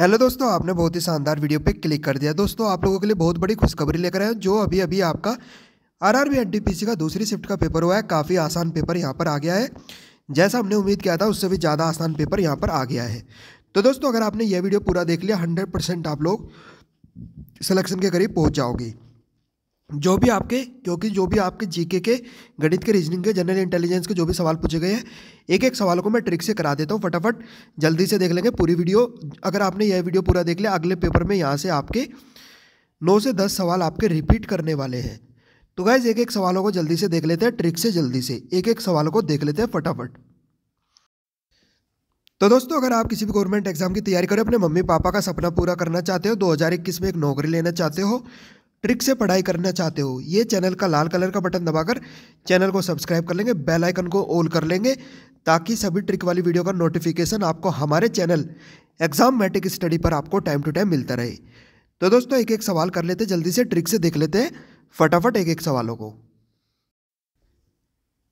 hello दोस्तों आपने बहुत ही शानदार वीडियो पे क्लिक कर दिया दोस्तों आप लोगों के लिए बहुत बड़ी खुशखबरी लेकर आए जो अभी अभी आपका आर आर का दूसरी शिफ्ट का पेपर हुआ है काफ़ी आसान पेपर यहाँ पर आ गया है जैसा हमने उम्मीद किया था उससे भी ज़्यादा आसान पेपर यहाँ पर आ गया है तो दोस्तों अगर आपने यह वीडियो पूरा देख लिया हंड्रेड आप लोग सलेक्शन के करीब पहुँच जाओगी जो भी आपके क्योंकि जो भी आपके जीके के गणित के रीजनिंग के जनरल इंटेलिजेंस के जो भी सवाल पूछे गए हैं एक एक सवाल को मैं ट्रिक से करा देता हूँ फटाफट जल्दी से देख लेंगे पूरी वीडियो अगर आपने यह वीडियो पूरा देख लिया अगले पेपर में यहाँ से आपके नौ से दस सवाल आपके रिपीट करने वाले हैं तो गैज़ एक एक सवालों को जल्दी से देख लेते हैं ट्रिक से जल्दी से एक एक सवाल को देख लेते हैं फटाफट तो दोस्तों अगर आप किसी भी गवर्नमेंट एग्जाम की तैयारी करें अपने मम्मी पापा का सपना पूरा करना चाहते हो 2021 में एक नौकरी लेना चाहते हो ट्रिक से पढ़ाई करना चाहते हो ये चैनल का लाल कलर का बटन दबाकर चैनल को सब्सक्राइब कर लेंगे बेल आइकन को ऑल कर लेंगे ताकि सभी ट्रिक वाली वीडियो का नोटिफिकेशन आपको हमारे चैनल एग्जाम मैट्रिक स्टडी पर आपको टाइम टू टाइम मिलता रहे तो दोस्तों एक एक सवाल कर लेते जल्दी से ट्रिक से देख लेते हैं फटाफट एक एक सवालों को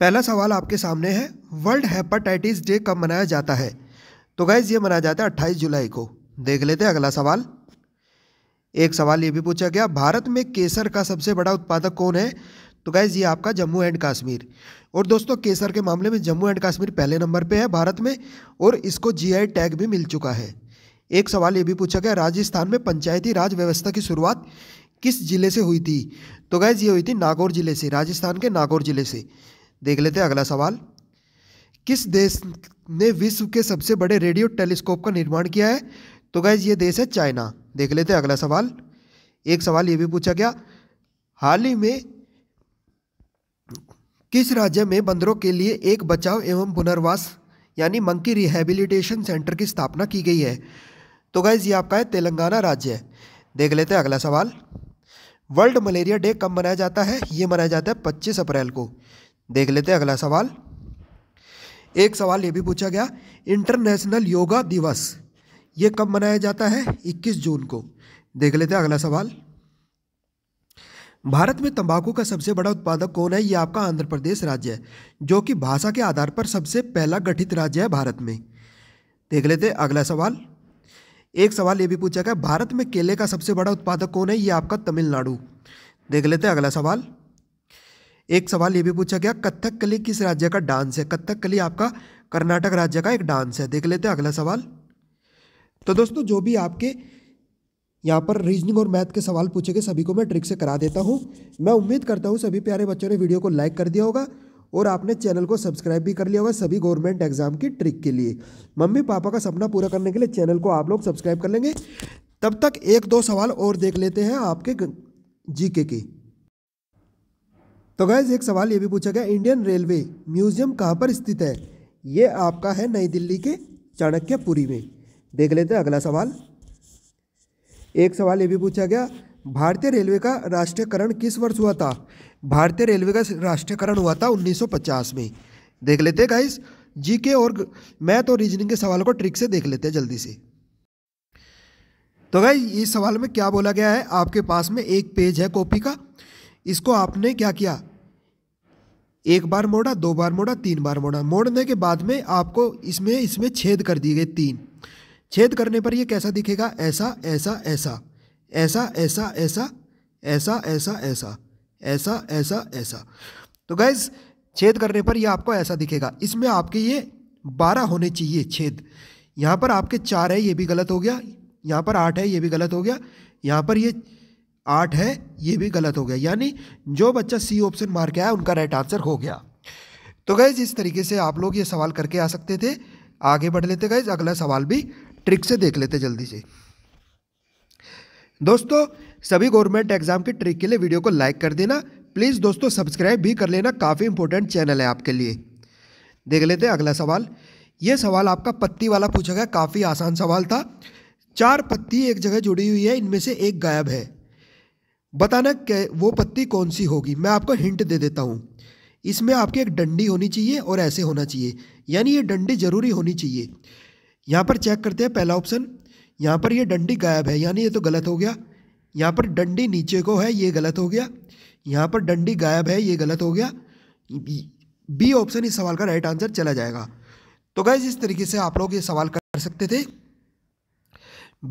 पहला सवाल आपके सामने है वर्ल्ड हेपाटाइटिस डे कब मनाया जाता है तो गाइज ये मनाया जाता है अट्ठाईस जुलाई को देख लेते हैं अगला सवाल एक सवाल ये भी पूछा गया भारत में केसर का सबसे बड़ा उत्पादक कौन है तो गाइज ये आपका जम्मू एंड कश्मीर और दोस्तों केसर के मामले में जम्मू एंड कश्मीर पहले नंबर पे है भारत में और इसको जीआई टैग भी मिल चुका है एक सवाल ये भी पूछा गया राजस्थान में पंचायती राज व्यवस्था की शुरुआत किस जिले से हुई थी तो गैज़ ये हुई थी नागौर जिले से राजस्थान के नागौर जिले से देख लेते अगला सवाल किस देश ने विश्व के सबसे बड़े रेडियो टेलीस्कोप का निर्माण किया है तो गैज़ ये देश है चाइना देख लेते हैं अगला सवाल एक सवाल ये भी पूछा गया हाल ही में किस राज्य में बंदरों के लिए एक बचाव एवं पुनर्वास यानी मंकी रिहेबिलिटेशन सेंटर की स्थापना की गई है तो गाइज ये आपका है तेलंगाना राज्य है देख लेते हैं अगला सवाल वर्ल्ड मलेरिया डे कब मनाया जाता है ये मनाया जाता है पच्चीस अप्रैल को देख लेते हैं अगला सवाल एक सवाल ये भी पूछा गया इंटरनेशनल योगा दिवस ये कब मनाया जाता है 21 जून को देख लेते हैं अगला सवाल भारत में तंबाकू का सबसे बड़ा उत्पादक कौन है ये आपका आंध्र प्रदेश राज्य है जो कि भाषा के आधार पर सबसे पहला गठित राज्य है भारत में देख लेते हैं अगला सवाल एक सवाल ये भी पूछा गया भारत में केले का सबसे बड़ा उत्पादक कौन है ये आपका तमिलनाडु देख लेते हैं अगला सवाल एक सवाल ये भी पूछा गया कथक कली किस राज्य का डांस है कथक कली आपका कर्नाटक राज्य का एक डांस है देख लेते हैं अगला सवाल तो दोस्तों जो भी आपके यहाँ पर रीजनिंग और मैथ के सवाल पूछे गए सभी को मैं ट्रिक से करा देता हूँ मैं उम्मीद करता हूँ सभी प्यारे बच्चों ने वीडियो को लाइक कर दिया होगा और आपने चैनल को सब्सक्राइब भी कर लिया होगा सभी गवर्नमेंट एग्जाम की ट्रिक के लिए मम्मी पापा का सपना पूरा करने के लिए चैनल को आप लोग सब्सक्राइब कर लेंगे तब तक एक दो सवाल और देख लेते हैं आपके जीके के तो गैज एक सवाल ये भी पूछा गया इंडियन रेलवे म्यूजियम कहाँ पर स्थित है ये आपका है नई दिल्ली के चाणक्यपुरी में देख लेते हैं अगला सवाल एक सवाल ये भी पूछा गया भारतीय रेलवे का राष्ट्रीयकरण किस वर्ष हुआ था भारतीय रेलवे का राष्ट्रीयकरण हुआ था 1950 में देख लेते हैं गाइस जीके और मैथ और रीजनिंग के सवाल को ट्रिक से देख लेते हैं जल्दी से तो गाइस इस सवाल में क्या बोला गया है आपके पास में एक पेज है कॉपी का इसको आपने क्या किया एक बार मोड़ा दो बार मोड़ा तीन बार मोड़ा मोड़ने के बाद में आपको इसमें इसमें छेद कर दिए गए तीन छेद करने पर ये कैसा दिखेगा ऐसा ऐसा ऐसा ऐसा ऐसा ऐसा ऐसा ऐसा ऐसा ऐसा ऐसा ऐसा तो गैस छेद करने पर यह आपको ऐसा दिखेगा इसमें आपके ये बारह होने चाहिए छेद यहाँ पर आपके चार है ये भी गलत हो गया यहाँ पर आठ है ये भी गलत हो गया यहाँ पर ये आठ है ये भी गलत हो गया यानी जो बच्चा सी ऑप्शन मार के आया उनका राइट आंसर हो गया तो गैज़ इस तरीके से आप लोग ये सवाल करके आ सकते थे आगे बढ़ लेते गैज अगला सवाल भी ट्रिक से देख लेते जल्दी से दोस्तों सभी गवर्नमेंट एग्जाम की ट्रिक के लिए वीडियो को लाइक कर देना प्लीज़ दोस्तों सब्सक्राइब भी कर लेना काफ़ी इंपॉर्टेंट चैनल है आपके लिए देख लेते हैं अगला सवाल ये सवाल आपका पत्ती वाला पूछा गया काफ़ी आसान सवाल था चार पत्ती एक जगह जुड़ी हुई है इनमें से एक गायब है बताना क्या वो पत्ती कौन सी होगी मैं आपको हिंट दे देता हूँ इसमें आपकी एक डंडी होनी चाहिए और ऐसे होना चाहिए यानी ये डंडी ज़रूरी होनी चाहिए यहाँ पर चेक करते हैं पहला ऑप्शन यहाँ पर ये डंडी गायब है यानी ये तो गलत हो गया यहाँ पर डंडी नीचे को है ये गलत हो गया यहाँ पर डंडी गायब है ये गलत हो गया बी ऑप्शन इस सवाल का राइट आंसर चला जाएगा तो गैज इस तरीके से आप लोग ये सवाल कर सकते थे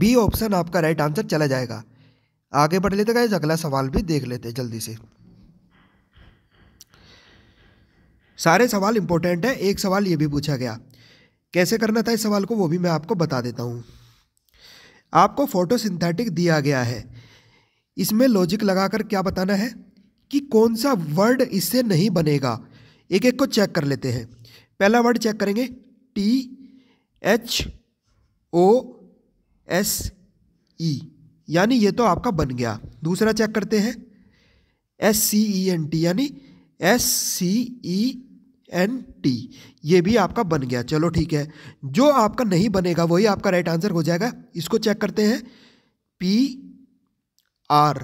बी ऑप्शन आपका राइट आंसर चला जाएगा आगे बढ़ लेते गए अगला सवाल भी देख लेते जल्दी से सारे सवाल इंपॉर्टेंट है एक सवाल ये भी पूछा गया कैसे करना था इस सवाल को वो भी मैं आपको बता देता हूँ आपको फोटोसिंथेटिक दिया गया है इसमें लॉजिक लगाकर क्या बताना है कि कौन सा वर्ड इससे नहीं बनेगा एक एक को चेक कर लेते हैं पहला वर्ड चेक करेंगे T H O S E यानी ये तो आपका बन गया दूसरा चेक करते हैं S C E N T यानी S C E N T ये भी आपका बन गया चलो ठीक है जो आपका नहीं बनेगा वही आपका राइट आंसर हो जाएगा इसको चेक करते हैं पी आर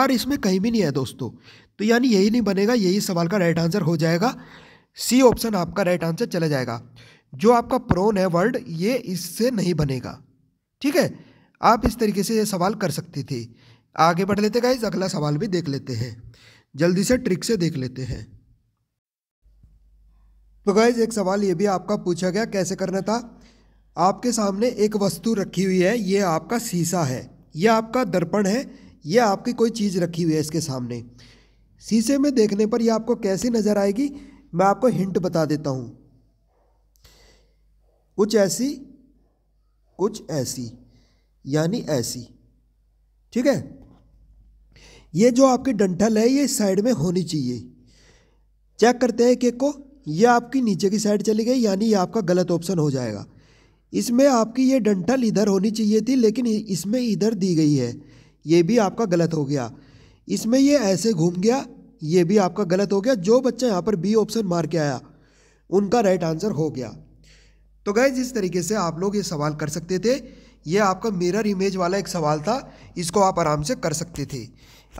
आर इसमें कहीं भी नहीं है दोस्तों तो यानी यही नहीं बनेगा यही सवाल का राइट आंसर हो जाएगा सी ऑप्शन आपका राइट आंसर चला जाएगा जो आपका प्रोन है वर्ड ये इससे नहीं बनेगा ठीक है आप इस तरीके से ये सवाल कर सकती थी आगे बढ़ लेते गाइज अगला सवाल भी देख लेते हैं जल्दी से ट्रिक से देख लेते हैं तो गैज़ एक सवाल ये भी आपका पूछा गया कैसे करना था आपके सामने एक वस्तु रखी हुई है ये आपका शीशा है यह आपका दर्पण है यह आपकी कोई चीज़ रखी हुई है इसके सामने शीशे में देखने पर यह आपको कैसी नज़र आएगी मैं आपको हिंट बता देता हूँ कुछ ऐसी कुछ ऐसी यानी ऐसी ठीक है ये जो आपकी डंठल है ये साइड में होनी चाहिए चेक करते हैं केक को ये आपकी नीचे की साइड चली गई यानी ये आपका गलत ऑप्शन हो जाएगा इसमें आपकी ये डंठल इधर होनी चाहिए थी लेकिन इसमें इधर दी गई है ये भी आपका गलत हो गया इसमें ये ऐसे घूम गया ये भी आपका गलत हो गया जो बच्चा यहाँ पर बी ऑप्शन मार के आया उनका राइट आंसर हो गया तो गए जिस तरीके से आप लोग ये सवाल कर सकते थे ये आपका मिरर इमेज वाला एक सवाल था इसको आप आराम से कर सकते थे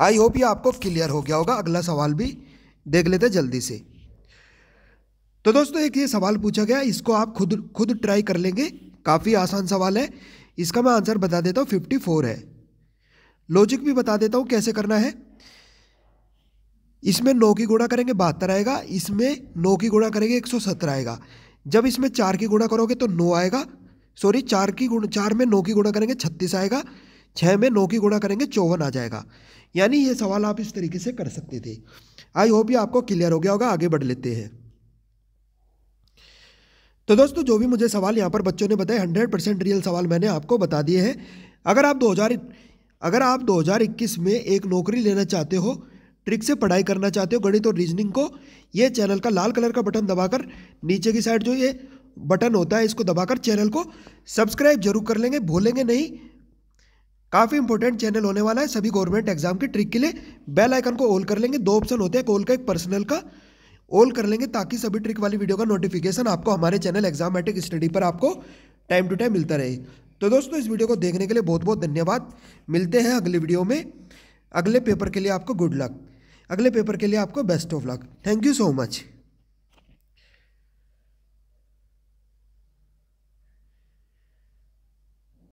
आई होप ये आपको क्लियर हो गया होगा अगला सवाल भी देख लेते जल्दी से तो दोस्तों एक ये सवाल पूछा गया इसको आप खुद खुद ट्राई कर लेंगे काफ़ी आसान सवाल है इसका मैं आंसर बता देता हूँ फिफ्टी फोर है लॉजिक भी बता देता हूँ कैसे करना है इसमें नौ की गुणा करेंगे बहत्तर आएगा इसमें नौ की गुणा करेंगे एक सौ सत्तर आएगा जब इसमें चार की गुणा करोगे तो नौ आएगा सॉरी चार की गुण चार में नौ की गुणा करेंगे छत्तीस आएगा छः में नौ की गुणा करेंगे चौवन आ जाएगा यानी ये सवाल आप इस तरीके से कर सकते थे आई होप ये आपको क्लियर हो गया होगा आगे बढ़ लेते हैं तो दोस्तों जो भी मुझे सवाल यहाँ पर बच्चों ने बताए हंड्रेड परसेंट रियल सवाल मैंने आपको बता दिए हैं अगर आप दो हज़ार अगर आप दो हज़ार इक्कीस में एक नौकरी लेना चाहते हो ट्रिक से पढ़ाई करना चाहते हो गणित और रीजनिंग को ये चैनल का लाल कलर का बटन दबाकर नीचे की साइड जो ये बटन होता है इसको दबाकर चैनल को सब्सक्राइब जरूर कर लेंगे भूलेंगे नहीं काफ़ी इंपॉर्टेंट चैनल होने वाला है सभी गवर्नमेंट एग्जाम के ट्रिक के लिए बेल आइकन को ऑल कर लेंगे दो ऑप्शन होते हैं कॉल का एक पर्सनल का ऑल कर लेंगे ताकि सभी ट्रिक वाली वीडियो का नोटिफिकेशन आपको हमारे चैनल एग्जामेटिक स्टडी पर आपको टाइम टू टाइम मिलता रहे तो दोस्तों इस वीडियो को देखने के लिए बहुत बहुत धन्यवाद मिलते हैं अगले वीडियो में अगले पेपर के लिए आपको गुड लक अगले पेपर के लिए आपको best of luck thank you so much